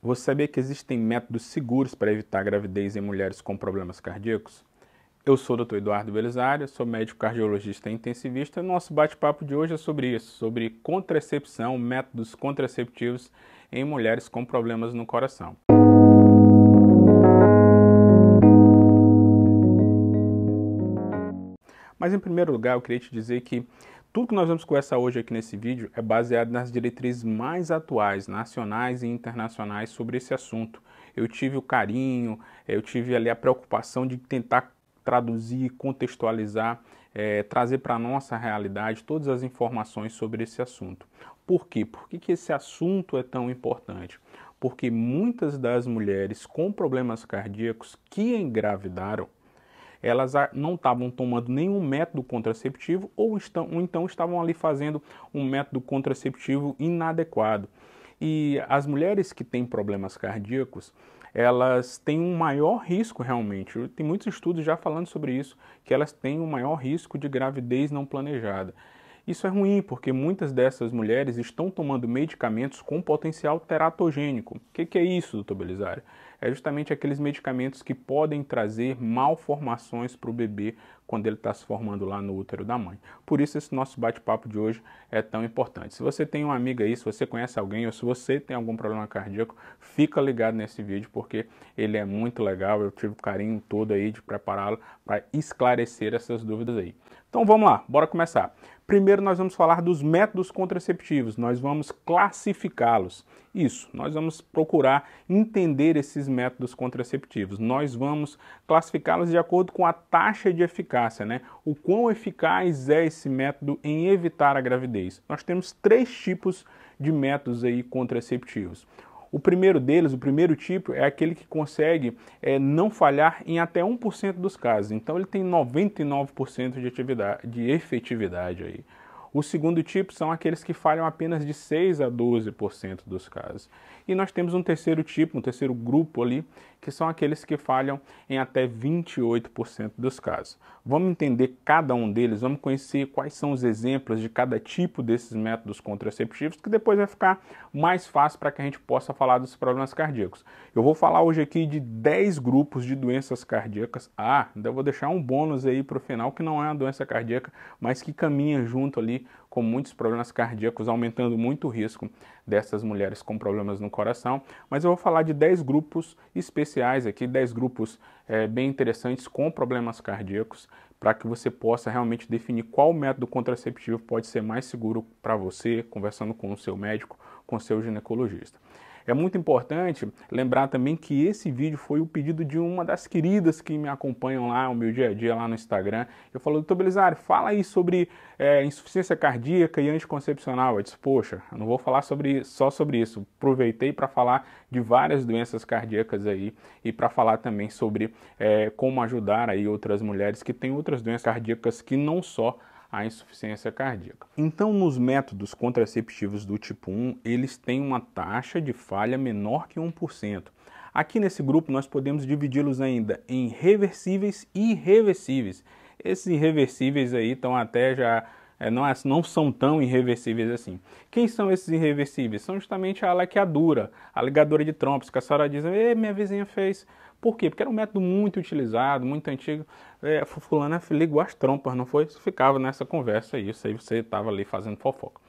Você sabia que existem métodos seguros para evitar gravidez em mulheres com problemas cardíacos? Eu sou o Dr. Eduardo Belisário, sou médico cardiologista e intensivista. Nosso bate-papo de hoje é sobre isso, sobre contracepção, métodos contraceptivos em mulheres com problemas no coração. Mas em primeiro lugar, eu queria te dizer que tudo que nós vamos conversar hoje aqui nesse vídeo é baseado nas diretrizes mais atuais, nacionais e internacionais sobre esse assunto. Eu tive o carinho, eh, eu tive ali a preocupação de tentar traduzir, contextualizar, é, trazer para a nossa realidade todas as informações sobre esse assunto. Por quê? Por que, que esse assunto é tão importante? Porque muitas das mulheres com problemas cardíacos que engravidaram elas não estavam tomando nenhum método contraceptivo ou, estão, ou então estavam ali fazendo um método contraceptivo inadequado. E as mulheres que têm problemas cardíacos, elas têm um maior risco realmente. Tem muitos estudos já falando sobre isso, que elas têm um maior risco de gravidez não planejada. Isso é ruim porque muitas dessas mulheres estão tomando medicamentos com potencial teratogênico. O que, que, é isso, doutor Belisário? é justamente aqueles medicamentos que podem trazer malformações para o bebê quando ele está se formando lá no útero da mãe. Por isso esse nosso bate-papo de hoje é tão importante. Se você tem uma amiga aí, se você conhece alguém ou se você tem algum problema cardíaco, fica ligado nesse vídeo porque ele é muito legal. Eu tive o carinho todo aí de prepará-lo para esclarecer essas dúvidas aí. Então vamos lá, bora começar. Primeiro nós vamos falar dos métodos contraceptivos, nós vamos classificá-los. Isso, nós vamos procurar entender esses métodos contraceptivos. Nós vamos classificá-los de acordo com a taxa de eficácia, né? O quão eficaz é esse método em evitar a gravidez. Nós temos três tipos de métodos aí contraceptivos. O primeiro deles, o primeiro tipo, é aquele que consegue é, não falhar em até 1% dos casos. Então ele tem 99% de, atividade, de efetividade aí. O segundo tipo são aqueles que falham apenas de 6 a 12% dos casos. E nós temos um terceiro tipo, um terceiro grupo ali, que são aqueles que falham em até 28% dos casos. Vamos entender cada um deles, vamos conhecer quais são os exemplos de cada tipo desses métodos contraceptivos, que depois vai ficar mais fácil para que a gente possa falar dos problemas cardíacos. Eu vou falar hoje aqui de 10 grupos de doenças cardíacas. Ah, ainda então vou deixar um bônus aí para o final, que não é uma doença cardíaca, mas que caminha junto ali com muitos problemas cardíacos, aumentando muito o risco dessas mulheres com problemas no coração. Mas eu vou falar de 10 grupos especiais aqui, 10 grupos é, bem interessantes com problemas cardíacos, para que você possa realmente definir qual método contraceptivo pode ser mais seguro para você, conversando com o seu médico, com o seu ginecologista. É muito importante lembrar também que esse vídeo foi o pedido de uma das queridas que me acompanham lá, o meu dia a dia lá no Instagram. Eu falo, doutor Belisário, fala aí sobre é, insuficiência cardíaca e anticoncepcional. Eu disse, poxa, eu não vou falar sobre, só sobre isso. Aproveitei para falar de várias doenças cardíacas aí e para falar também sobre é, como ajudar aí outras mulheres que têm outras doenças cardíacas que não só a insuficiência cardíaca. Então, nos métodos contraceptivos do tipo 1, eles têm uma taxa de falha menor que 1%. Aqui nesse grupo nós podemos dividi-los ainda em reversíveis e irreversíveis. Esses irreversíveis aí estão até já é, não, é, não, são tão irreversíveis assim. Quem são esses irreversíveis? São justamente a laqueadura, a ligadura de trompos, que a senhora diz, minha vizinha fez. Por quê? Porque era um método muito utilizado, muito antigo. É, fulano ligou as trompas, não foi? Você ficava nessa conversa aí, isso aí você estava ali fazendo fofoca.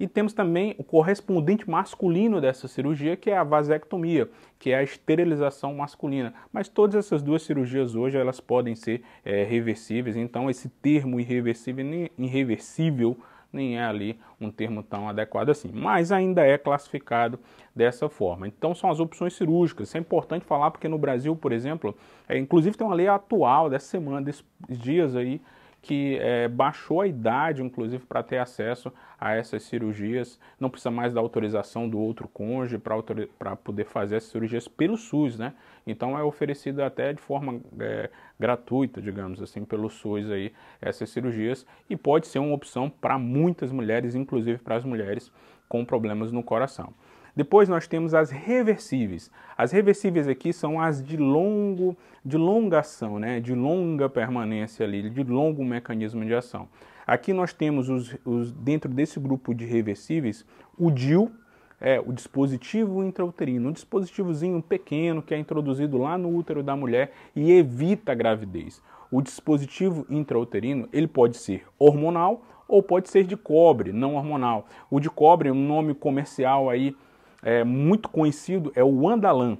E temos também o correspondente masculino dessa cirurgia, que é a vasectomia, que é a esterilização masculina. Mas todas essas duas cirurgias hoje elas podem ser é, reversíveis, então esse termo irreversível, irreversível nem é ali um termo tão adequado assim, mas ainda é classificado dessa forma. Então são as opções cirúrgicas. Isso é importante falar porque no Brasil, por exemplo, é, inclusive tem uma lei atual dessa semana, desses dias aí, que é, baixou a idade, inclusive, para ter acesso a essas cirurgias. Não precisa mais da autorização do outro cônjuge para poder fazer as cirurgias pelo SUS, né? Então é oferecida até de forma é, gratuita, digamos assim, pelo SUS aí essas cirurgias e pode ser uma opção para muitas mulheres, inclusive para as mulheres com problemas no coração. Depois nós temos as reversíveis. As reversíveis aqui são as de longo, de longa ação, né? de longa permanência ali, de longo mecanismo de ação. Aqui nós temos os, os dentro desse grupo de reversíveis o DIL, é, o dispositivo intrauterino, um dispositivozinho pequeno que é introduzido lá no útero da mulher e evita a gravidez. O dispositivo intrauterino ele pode ser hormonal ou pode ser de cobre, não hormonal. O de cobre é um nome comercial aí é, muito conhecido é o Andalan.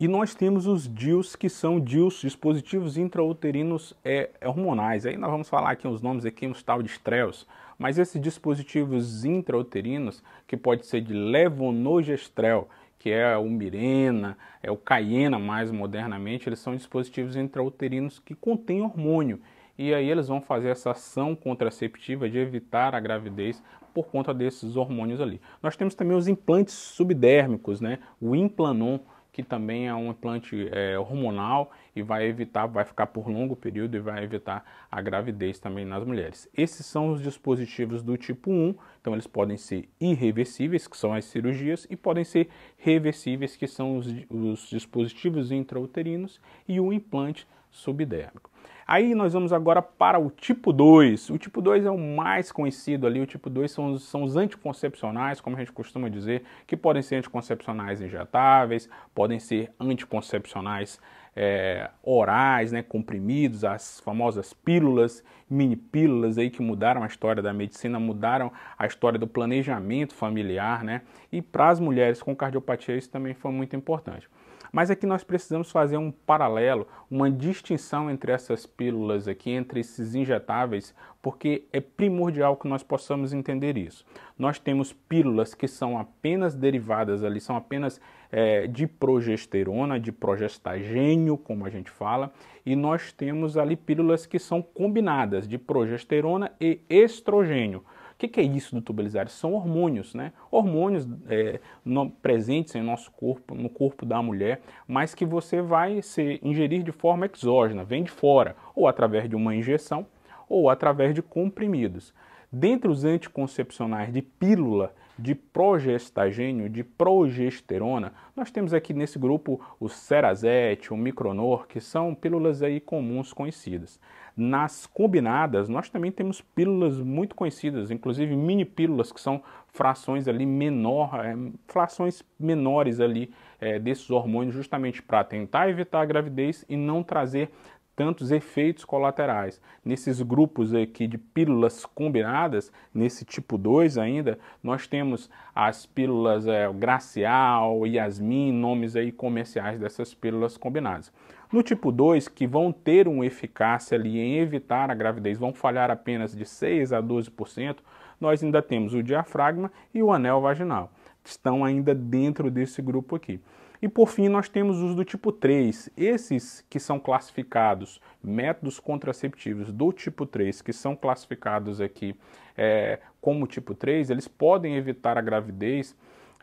E nós temos os DIUs, que são DIUs, dispositivos intrauterinos é, é, hormonais. Aí nós vamos falar aqui uns nomes aqui, uns tal de estreos. Mas esses dispositivos intrauterinos, que pode ser de levonorgestrel, que é o Mirena, é o Cayena mais modernamente, eles são dispositivos intrauterinos que contêm hormônio. E aí eles vão fazer essa ação contraceptiva de evitar a gravidez por conta desses hormônios ali. Nós temos também os implantes subdérmicos, né? O implanon, que também é um implante é, hormonal e vai evitar, vai ficar por longo período e vai evitar a gravidez também nas mulheres. Esses são os dispositivos do tipo 1, então eles podem ser irreversíveis, que são as cirurgias, e podem ser reversíveis, que são os, os dispositivos intrauterinos e o implante subdérmico. Aí nós vamos agora para o tipo 2. O tipo 2 é o mais conhecido ali. O tipo 2 são os, são os anticoncepcionais, como a gente costuma dizer, que podem ser anticoncepcionais injetáveis, podem ser anticoncepcionais é, orais, né, comprimidos, as famosas pílulas, mini pílulas aí que mudaram a história da medicina, mudaram a história do planejamento familiar, né? E para as mulheres com cardiopatia isso também foi muito importante. Mas aqui é nós precisamos fazer um paralelo, uma distinção entre essas pílulas aqui, entre esses injetáveis, porque é primordial que nós possamos entender isso. Nós temos pílulas que são apenas derivadas ali, são apenas é, de progesterona, de progestagênio, como a gente fala, e nós temos ali pílulas que são combinadas de progesterona e estrogênio. O que, que, é isso do tubalizar? São hormônios, né? Hormônios é, no, presentes em nosso corpo, no corpo da mulher, mas que você vai se ingerir de forma exógena, vem de fora, ou através de uma injeção, ou através de comprimidos. Dentre os anticoncepcionais de pílula, de progestagênio, de progesterona, nós temos aqui nesse grupo o Cerazete, o Micronor, que são pílulas aí comuns conhecidas. Nas combinadas, nós também temos pílulas muito conhecidas, inclusive mini pílulas, que são frações ali menor, é, frações menores ali é, desses hormônios, justamente para tentar evitar a gravidez e não trazer tantos efeitos colaterais. Nesses grupos aqui de pílulas combinadas, nesse tipo 2 ainda, nós temos as pílulas é, Gracial, Yasmin, nomes aí comerciais dessas pílulas combinadas. No tipo 2, que vão ter uma eficácia ali em evitar a gravidez, vão falhar apenas de 6 a 12%, nós ainda temos o diafragma e o anel vaginal. Estão ainda dentro desse grupo aqui. E por fim, nós temos os do tipo 3. Esses que são classificados, métodos contraceptivos do tipo 3, que são classificados aqui é, como tipo 3, eles podem evitar a gravidez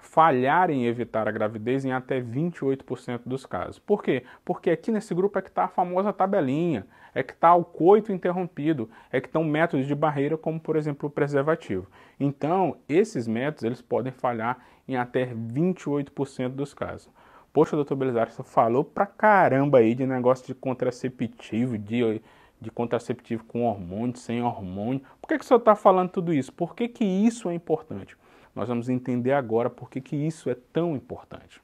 falhar em evitar a gravidez em até 28% dos casos. Por quê? Porque aqui nesse grupo é que está a famosa tabelinha, é que está o coito interrompido, é que estão métodos de barreira como, por exemplo, o preservativo. Então, esses métodos eles podem falhar em até 28% dos casos. Poxa, doutor Belisário, você falou pra caramba aí de negócio de contraceptivo, de, de contraceptivo com hormônio, sem hormônio. Por que, que o senhor está falando tudo isso? Por que, que isso é importante? Nós vamos entender agora por que, que isso é tão importante.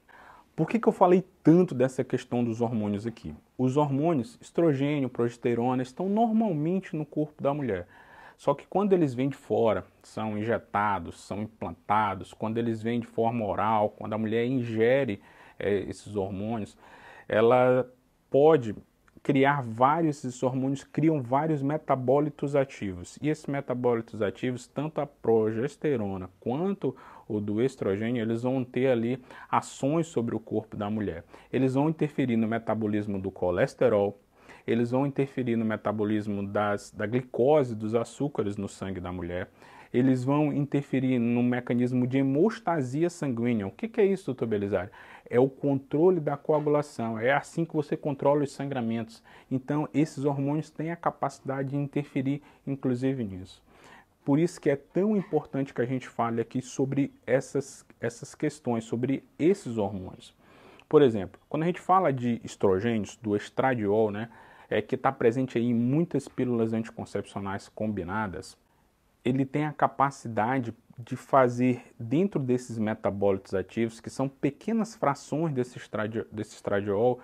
Por que, que eu falei tanto dessa questão dos hormônios aqui? Os hormônios, estrogênio, progesterona, estão normalmente no corpo da mulher. Só que quando eles vêm de fora, são injetados, são implantados, quando eles vêm de forma oral, quando a mulher ingere é, esses hormônios, ela pode criar vários, esses hormônios criam vários metabólitos ativos. E esses metabólitos ativos, tanto a progesterona quanto o do estrogênio, eles vão ter ali ações sobre o corpo da mulher. Eles vão interferir no metabolismo do colesterol, eles vão interferir no metabolismo das, da glicose, dos açúcares no sangue da mulher eles vão interferir no mecanismo de hemostasia sanguínea. O que, que é isso, doutor Belisário? É o controle da coagulação, é assim que você controla os sangramentos. Então, esses hormônios têm a capacidade de interferir, inclusive, nisso. Por isso que é tão importante que a gente fale aqui sobre essas, essas questões, sobre esses hormônios. Por exemplo, quando a gente fala de estrogênios, do estradiol, né, é, que está presente em muitas pílulas anticoncepcionais combinadas, ele tem a capacidade de fazer dentro desses metabólitos ativos, que são pequenas frações desse, estradi desse estradiol,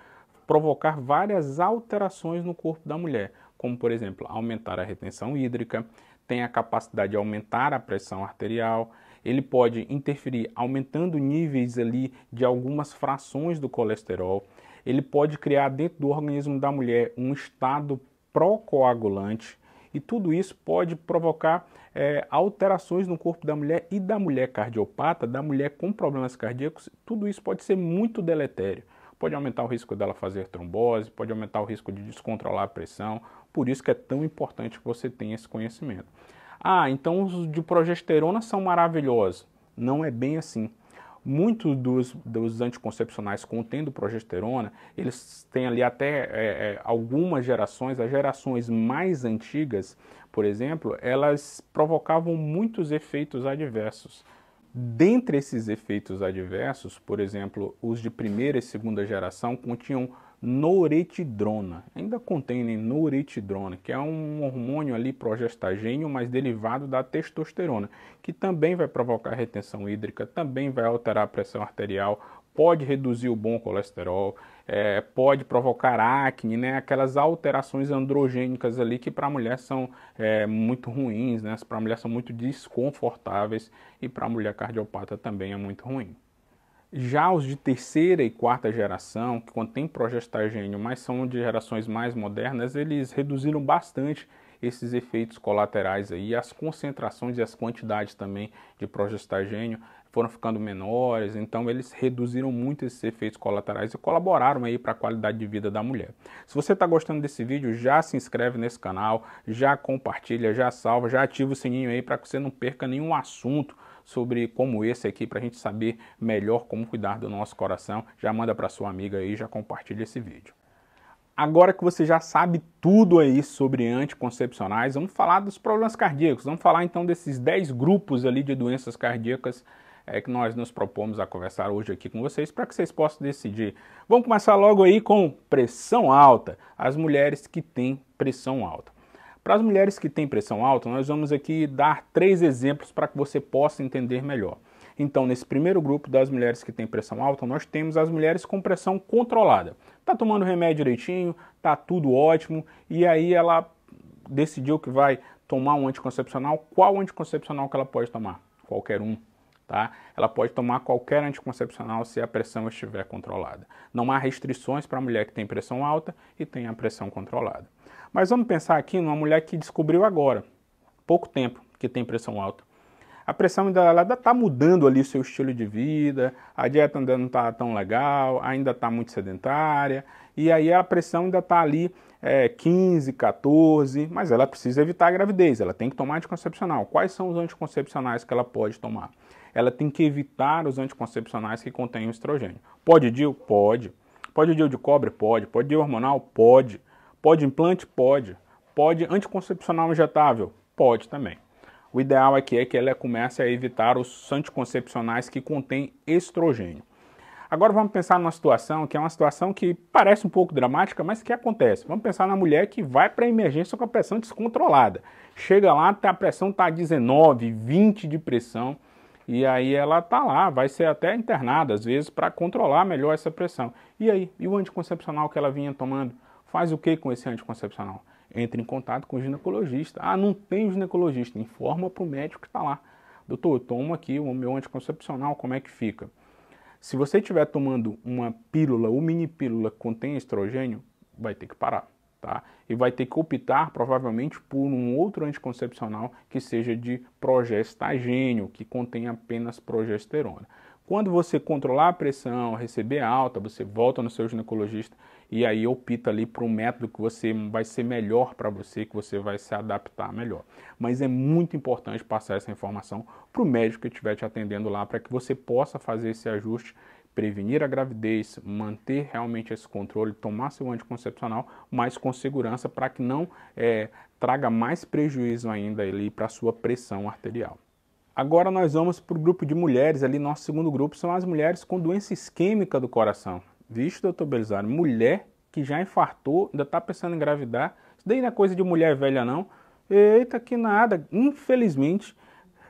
provocar várias alterações no corpo da mulher, como por exemplo aumentar a retenção hídrica, tem a capacidade de aumentar a pressão arterial, ele pode interferir aumentando níveis ali de algumas frações do colesterol, ele pode criar dentro do organismo da mulher um estado procoagulante. coagulante e tudo isso pode provocar é, alterações no corpo da mulher e da mulher cardiopata, da mulher com problemas cardíacos, tudo isso pode ser muito deletério. Pode aumentar o risco dela fazer trombose, pode aumentar o risco de descontrolar a pressão, por isso que é tão importante que você tenha esse conhecimento. Ah, então os de progesterona são maravilhosos. Não é bem assim. Muitos dos, dos anticoncepcionais contendo progesterona, eles têm ali até é, é, algumas gerações, as gerações mais antigas, por exemplo, elas provocavam muitos efeitos adversos. Dentre esses efeitos adversos, por exemplo, os de primeira e segunda geração continham noretidrona. Ainda contém né, noretidrona, que é um hormônio ali progestagênio, mas derivado da testosterona, que também vai provocar retenção hídrica, também vai alterar a pressão arterial, pode reduzir o bom colesterol, é, pode provocar acne, né? Aquelas alterações androgênicas ali que para a mulher são é, muito ruins, né? Para a mulher são muito desconfortáveis e para a mulher cardiopata também é muito ruim. Já os de terceira e quarta geração, que contém progestagênio, mas são de gerações mais modernas, eles reduziram bastante esses efeitos colaterais aí, as concentrações e as quantidades também de progestagênio foram ficando menores, então eles reduziram muito esses efeitos colaterais e colaboraram aí para a qualidade de vida da mulher. Se você está gostando desse vídeo, já se inscreve nesse canal, já compartilha, já salva, já ativa o sininho aí para que você não perca nenhum assunto sobre como esse aqui para a gente saber melhor como cuidar do nosso coração, já manda para sua amiga aí, já compartilha esse vídeo. Agora que você já sabe tudo aí sobre anticoncepcionais, vamos falar dos problemas cardíacos. Vamos falar então desses 10 grupos ali de doenças cardíacas é, que nós nos propomos a conversar hoje aqui com vocês para que vocês possam decidir. Vamos começar logo aí com pressão alta, as mulheres que têm pressão alta. Para as mulheres que têm pressão alta, nós vamos aqui dar três exemplos para que você possa entender melhor. Então, nesse primeiro grupo das mulheres que têm pressão alta, nós temos as mulheres com pressão controlada. Tá tomando remédio direitinho, tá tudo ótimo, e aí ela decidiu que vai tomar um anticoncepcional. Qual anticoncepcional que ela pode tomar? Qualquer um. Tá? Ela pode tomar qualquer anticoncepcional se a pressão estiver controlada. Não há restrições para a mulher que tem pressão alta e tem a pressão controlada. Mas vamos pensar aqui numa mulher que descobriu agora, pouco tempo, que tem pressão alta. A pressão ainda está mudando ali o seu estilo de vida, a dieta ainda não está tão legal, ainda está muito sedentária, e aí a pressão ainda está ali é, 15, 14, mas ela precisa evitar a gravidez, ela tem que tomar anticoncepcional. Quais são os anticoncepcionais que ela pode tomar? Ela tem que evitar os anticoncepcionais que contêm o estrogênio. Pode DIU? Pode. Pode DIU de cobre? Pode. Pode DIU hormonal? Pode. Pode implante? Pode. Pode anticoncepcional injetável? Pode também. O ideal aqui é que ela comece a evitar os anticoncepcionais que contêm estrogênio. Agora vamos pensar numa situação que é uma situação que parece um pouco dramática, mas que acontece. Vamos pensar na mulher que vai para a emergência com a pressão descontrolada. Chega lá, tá, a pressão está 19, 20 de pressão, e aí ela tá lá, vai ser até internada às vezes para controlar melhor essa pressão. E aí, e o anticoncepcional que ela vinha tomando? Faz o que com esse anticoncepcional? Entra em contato com o ginecologista. Ah, não tem ginecologista. Informa para o médico que está lá. Doutor, eu tomo aqui o meu anticoncepcional, como é que fica? Se você estiver tomando uma pílula ou mini pílula que contém estrogênio, vai ter que parar, tá? E vai ter que optar provavelmente por um outro anticoncepcional que seja de progestagênio, que contém apenas progesterona. Quando você controlar a pressão, receber alta, você volta no seu ginecologista e aí opta ali para um método que você vai ser melhor para você, que você vai se adaptar melhor. Mas é muito importante passar essa informação para o médico que estiver te atendendo lá, para que você possa fazer esse ajuste, prevenir a gravidez, manter realmente esse controle, tomar seu anticoncepcional, mas com segurança para que não é, traga mais prejuízo ainda ali para sua pressão arterial. Agora nós vamos para o grupo de mulheres ali, nosso segundo grupo são as mulheres com doença isquêmica do coração. Vixe, doutor Belisário, mulher que já infartou, ainda está pensando em engravidar. Isso daí não é coisa de mulher velha, não. Eita, que nada. Infelizmente,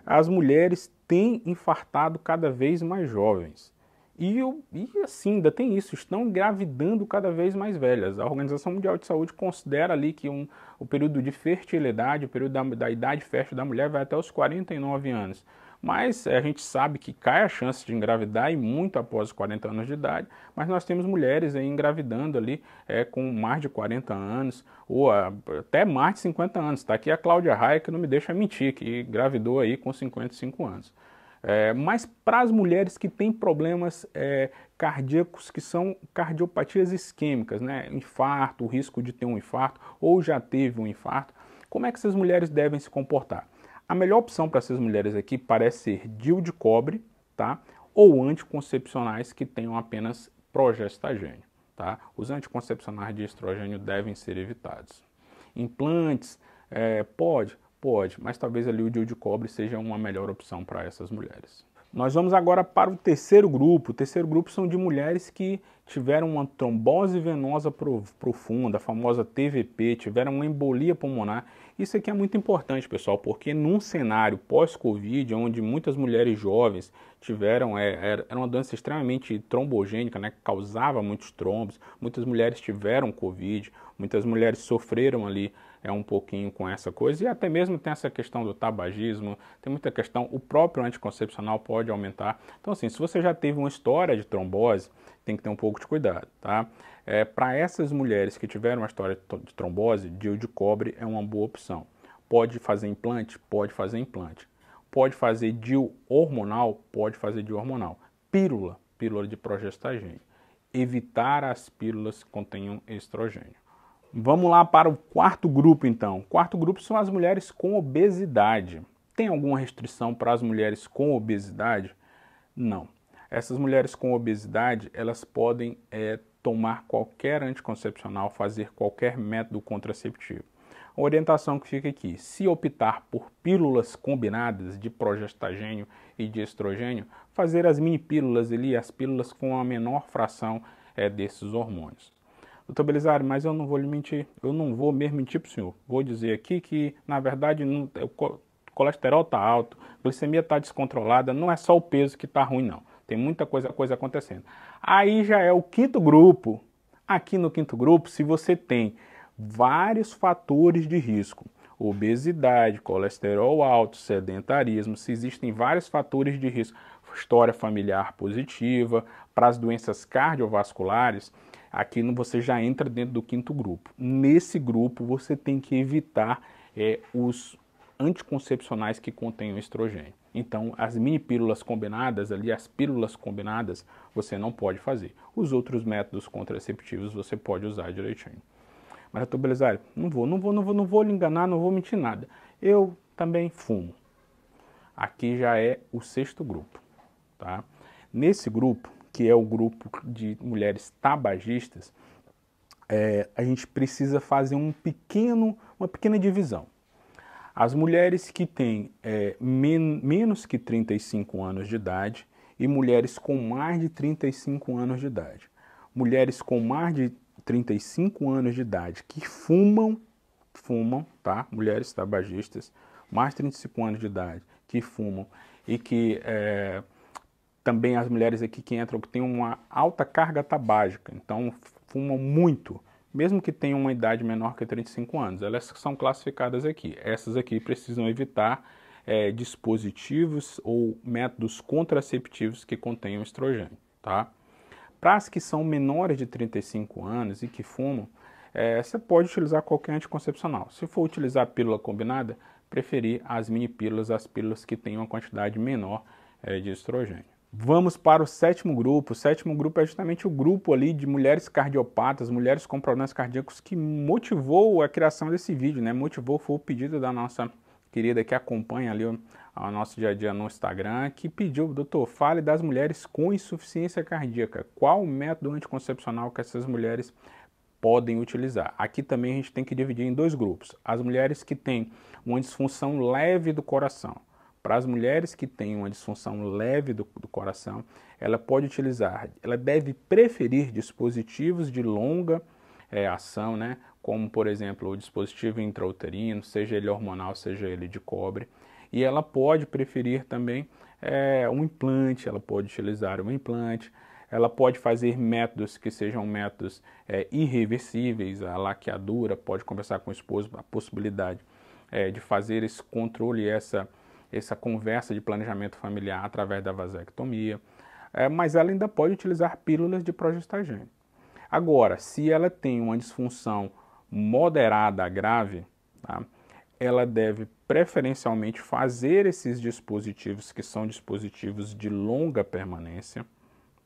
as mulheres têm infartado cada vez mais jovens. E, eu, e assim, ainda tem isso, estão engravidando cada vez mais velhas. A Organização Mundial de Saúde considera ali que um, o período de fertilidade, o período da, da idade fértil da mulher vai até os 49 anos. Mas a gente sabe que cai a chance de engravidar e muito após os 40 anos de idade, mas nós temos mulheres aí engravidando ali é, com mais de 40 anos ou a, até mais de 50 anos. Está aqui a Cláudia Raia que não me deixa mentir, que engravidou aí com 55 anos. É, mas para as mulheres que têm problemas é, cardíacos que são cardiopatias isquêmicas, né? infarto, o risco de ter um infarto ou já teve um infarto, como é que essas mulheres devem se comportar? A melhor opção para essas mulheres aqui parece ser DIU de cobre, tá? Ou anticoncepcionais que tenham apenas progestagênio, tá? Os anticoncepcionais de estrogênio devem ser evitados. Implantes, é, pode, pode, mas talvez ali o DIU de cobre seja uma melhor opção para essas mulheres. Nós vamos agora para o terceiro grupo. O terceiro grupo são de mulheres que tiveram uma trombose venosa profunda, a famosa TVP, tiveram uma embolia pulmonar isso aqui é muito importante, pessoal, porque num cenário pós-Covid, onde muitas mulheres jovens tiveram, é, é, era uma doença extremamente trombogênica, né, que causava muitos trombos, muitas mulheres tiveram Covid, muitas mulheres sofreram ali é um pouquinho com essa coisa, e até mesmo tem essa questão do tabagismo, tem muita questão, o próprio anticoncepcional pode aumentar. Então, assim, se você já teve uma história de trombose, tem que ter um pouco de cuidado, tá? É, Para essas mulheres que tiveram uma história de trombose, DIU de cobre é uma boa opção. Pode fazer implante? Pode fazer implante. Pode fazer DIU hormonal? Pode fazer DIU hormonal. Pílula? Pílula de progestagênio. Evitar as pílulas que contenham estrogênio. Vamos lá para o quarto grupo, então. quarto grupo são as mulheres com obesidade. Tem alguma restrição para as mulheres com obesidade? Não. Essas mulheres com obesidade, elas podem é, tomar qualquer anticoncepcional, fazer qualquer método contraceptivo. A orientação que fica aqui, se optar por pílulas combinadas de progestagênio e de estrogênio, fazer as mini pílulas ali, as pílulas com a menor fração é, desses hormônios. Doutor Belisário, mas eu não vou lhe mentir, eu não vou mesmo mentir para o senhor. Vou dizer aqui que, na verdade, não, o colesterol está alto, a glicemia está descontrolada, não é só o peso que está ruim, não. Tem muita coisa, coisa acontecendo. Aí já é o quinto grupo. Aqui no quinto grupo, se você tem vários fatores de risco, obesidade, colesterol alto, sedentarismo, se existem vários fatores de risco, história familiar positiva, para as doenças cardiovasculares, aqui você já entra dentro do quinto grupo. Nesse grupo, você tem que evitar é, os anticoncepcionais que contêm o estrogênio. Então, as mini pílulas combinadas ali, as pílulas combinadas, você não pode fazer. Os outros métodos contraceptivos você pode usar direitinho. Mas, doutor belezário, não vou, não vou, não vou, não vou lhe enganar, não vou mentir nada. Eu também fumo. Aqui já é o sexto grupo, tá? Nesse grupo, que é o grupo de mulheres tabagistas, é, a gente precisa fazer um pequeno, uma pequena divisão. As mulheres que têm é, men menos que 35 anos de idade e mulheres com mais de 35 anos de idade. Mulheres com mais de 35 anos de idade que fumam, fumam, tá? Mulheres tabagistas, mais de 35 anos de idade, que fumam e que é, também as mulheres aqui que entram que têm uma alta carga tabágica, então fumam muito mesmo que tenham uma idade menor que 35 anos. Elas são classificadas aqui. Essas aqui precisam evitar é, dispositivos ou métodos contraceptivos que contenham estrogênio, tá? Para as que são menores de 35 anos e que fumam, é, você pode utilizar qualquer anticoncepcional. Se for utilizar pílula combinada, preferir as mini pílulas, as pílulas que têm uma quantidade menor é, de estrogênio. Vamos para o sétimo grupo. O sétimo grupo é justamente o grupo ali de mulheres cardiopatas, mulheres com problemas cardíacos que motivou a criação desse vídeo, né? Motivou foi o pedido da nossa querida que acompanha ali o, o nosso dia a dia no Instagram, que pediu, doutor, fale das mulheres com insuficiência cardíaca. Qual o método anticoncepcional que essas mulheres podem utilizar. Aqui também a gente tem que dividir em dois grupos: as mulheres que têm uma disfunção leve do coração, para as mulheres que têm uma disfunção leve do, do coração, ela pode utilizar, ela deve preferir dispositivos de longa é, ação, né? como por exemplo o dispositivo intrauterino, seja ele hormonal, seja ele de cobre. E ela pode preferir também é, um implante, ela pode utilizar um implante, ela pode fazer métodos que sejam métodos é, irreversíveis, a laqueadura, pode conversar com o esposo a possibilidade é, de fazer esse controle, essa essa conversa de planejamento familiar através da vasectomia, é, mas ela ainda pode utilizar pílulas de progestagênio. Agora, se ela tem uma disfunção moderada a grave, tá, ela deve preferencialmente fazer esses dispositivos que são dispositivos de longa permanência,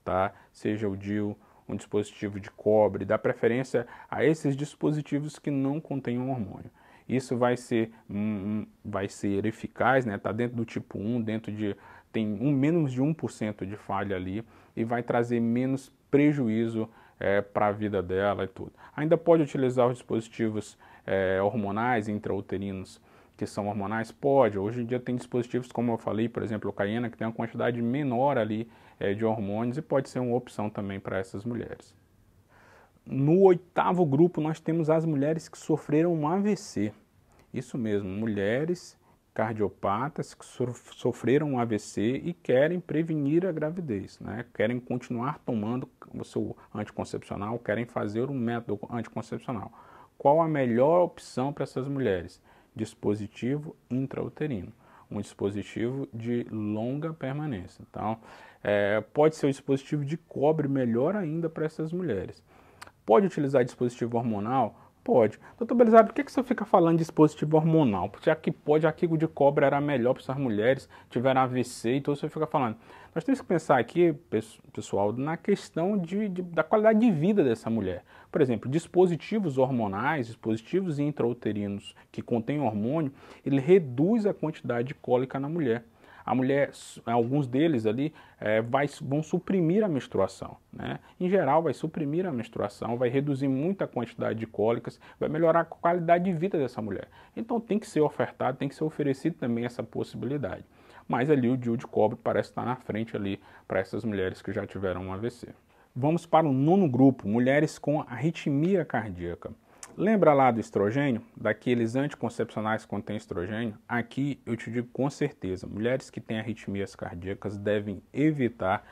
tá? seja o DIU, um dispositivo de cobre, dá preferência a esses dispositivos que não contêm hormônio. Isso vai ser, hum, vai ser eficaz, está né? dentro do tipo 1, dentro de tem um, menos de 1% de falha ali e vai trazer menos prejuízo é, para a vida dela e tudo. Ainda pode utilizar os dispositivos é, hormonais, intrauterinos, que são hormonais? Pode. Hoje em dia tem dispositivos, como eu falei, por exemplo, o Cayena, que tem uma quantidade menor ali é, de hormônios e pode ser uma opção também para essas mulheres. No oitavo grupo, nós temos as mulheres que sofreram um AVC. Isso mesmo, mulheres cardiopatas que sofreram um AVC e querem prevenir a gravidez, né? querem continuar tomando o seu anticoncepcional, querem fazer um método anticoncepcional. Qual a melhor opção para essas mulheres? Dispositivo intrauterino, um dispositivo de longa permanência. Então, é, pode ser o um dispositivo de cobre melhor ainda para essas mulheres. Pode utilizar dispositivo hormonal? Pode. Doutor Belisário, por que, que você fica falando de dispositivo hormonal? Já que pode, a de cobra era melhor para essas mulheres, tiveram AVC, então você fica falando. Nós temos que pensar aqui, pessoal, na questão de, de, da qualidade de vida dessa mulher. Por exemplo, dispositivos hormonais, dispositivos intrauterinos que contêm hormônio, ele reduz a quantidade de cólica na mulher a mulher, alguns deles ali, é, vai, vão suprimir a menstruação. Né? Em geral, vai suprimir a menstruação, vai reduzir muita quantidade de cólicas, vai melhorar a qualidade de vida dessa mulher. Então tem que ser ofertado, tem que ser oferecido também essa possibilidade. Mas ali o Dio de cobre parece estar na frente ali para essas mulheres que já tiveram um AVC. Vamos para o nono grupo, mulheres com arritmia cardíaca. Lembra lá do estrogênio? Daqueles anticoncepcionais que contêm estrogênio? Aqui eu te digo com certeza, mulheres que têm arritmias cardíacas devem evitar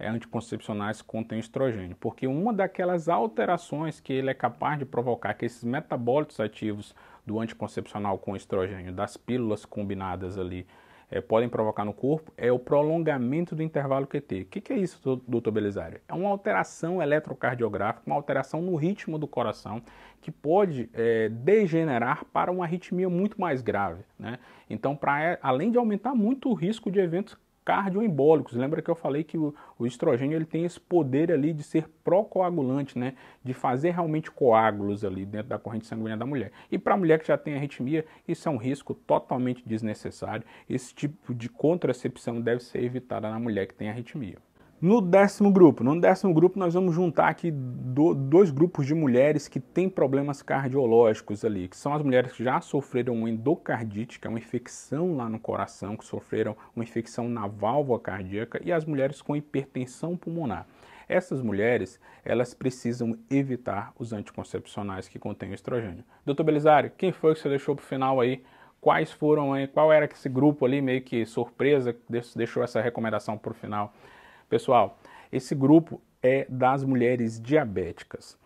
eh, anticoncepcionais que contêm estrogênio, porque uma daquelas alterações que ele é capaz de provocar, que esses metabólitos ativos do anticoncepcional com estrogênio, das pílulas combinadas ali é, podem provocar no corpo é o prolongamento do intervalo QT. O que, que, é isso, doutor Belisário? É uma alteração eletrocardiográfica, uma alteração no ritmo do coração que pode é, degenerar para uma arritmia muito mais grave. Né? Então, pra, eh, além de aumentar muito o risco de eventos cardioembólicos. Lembra que eu falei que o, o, estrogênio ele tem esse poder ali de ser procoagulante, né? De fazer realmente coágulos ali dentro da corrente sanguínea da mulher. E para a mulher que já tem arritmia, isso é um risco totalmente desnecessário. Esse tipo de contracepção deve ser evitada na mulher que tem arritmia. No décimo grupo, no décimo grupo nós vamos juntar aqui do, dois grupos de mulheres que têm problemas cardiológicos ali, que são as mulheres que já sofreram uma endocardite, que é uma infecção lá no coração, que sofreram uma infecção na válvula cardíaca, e as mulheres com hipertensão pulmonar. Essas mulheres, elas precisam evitar os anticoncepcionais que contêm o estrogênio. Doutor Belisário, quem foi que você deixou para o final aí? Quais foram, aí, qual era esse grupo ali meio que surpresa que deixou essa recomendação para o final? Pessoal, esse grupo é das mulheres diabéticas.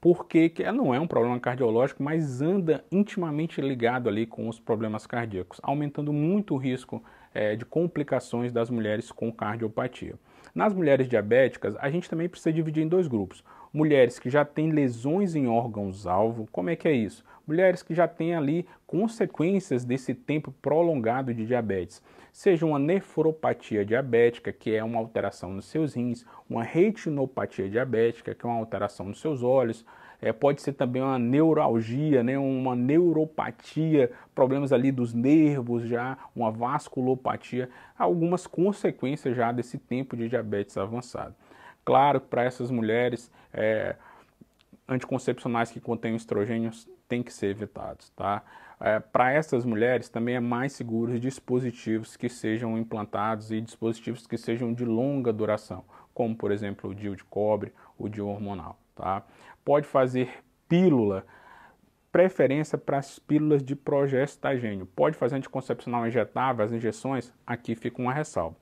Porque é, não é um problema cardiológico, mas anda intimamente ligado ali com os problemas cardíacos, aumentando muito o risco é, de complicações das mulheres com cardiopatia. Nas mulheres diabéticas, a gente também precisa dividir em dois grupos. Mulheres que já têm lesões em órgãos-alvo, como é que é isso? Mulheres que já têm ali consequências desse tempo prolongado de diabetes, seja uma nefropatia diabética, que é uma alteração nos seus rins, uma retinopatia diabética, que é uma alteração nos seus olhos, é, pode ser também uma neuralgia, né, uma neuropatia, problemas ali dos nervos já, uma vasculopatia, algumas consequências já desse tempo de diabetes avançado. Claro que para essas mulheres, é, anticoncepcionais que contêm estrogênios têm que ser evitados, tá? É, para essas mulheres também é mais seguro dispositivos que sejam implantados e dispositivos que sejam de longa duração, como por exemplo o DIU de cobre, o DIU hormonal, tá? pode fazer pílula, preferência para as pílulas de progestagênio. Pode fazer anticoncepcional injetável, as injeções, aqui fica uma ressalva.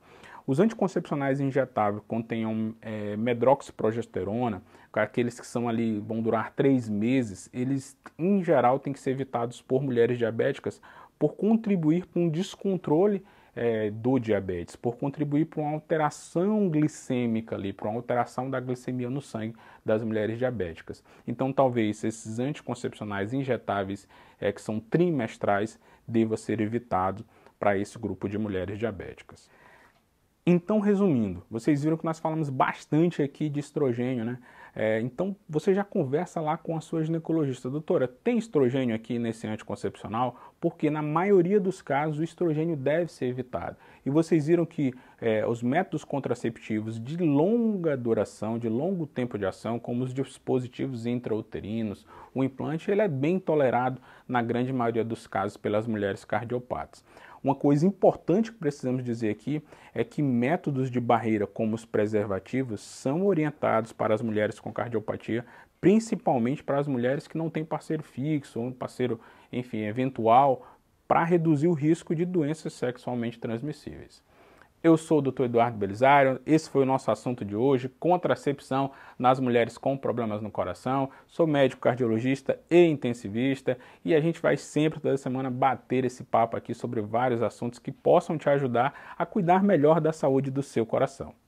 Os anticoncepcionais injetáveis contenham é, medroxiprogesterona, é aqueles que são ali vão durar três meses, eles em geral têm que ser evitados por mulheres diabéticas por contribuir para um descontrole é, do diabetes, por contribuir para uma alteração glicêmica ali, para uma alteração da glicemia no sangue das mulheres diabéticas. Então, talvez esses anticoncepcionais injetáveis, é, que são trimestrais, deva ser evitado para esse grupo de mulheres diabéticas. Então, resumindo, vocês viram que nós falamos bastante aqui de estrogênio, né? É, então você já conversa lá com a sua ginecologista, doutora, tem estrogênio aqui nesse anticoncepcional? Porque na maioria dos casos o estrogênio deve ser evitado. E vocês viram que é, os métodos contraceptivos de longa duração, de longo tempo de ação, como os dispositivos intrauterinos, o implante, ele é bem tolerado na grande maioria dos casos pelas mulheres cardiopatas. Uma coisa importante que precisamos dizer aqui é que métodos de barreira, como os preservativos, são orientados para as mulheres com cardiopatia, principalmente para as mulheres que não têm parceiro fixo ou um parceiro, enfim, eventual, para reduzir o risco de doenças sexualmente transmissíveis. Eu sou o Dr. Eduardo Belisário. Esse foi o nosso assunto de hoje: contracepção nas mulheres com problemas no coração. Sou médico cardiologista e intensivista e a gente vai sempre toda semana bater esse papo aqui sobre vários assuntos que possam te ajudar a cuidar melhor da saúde do seu coração.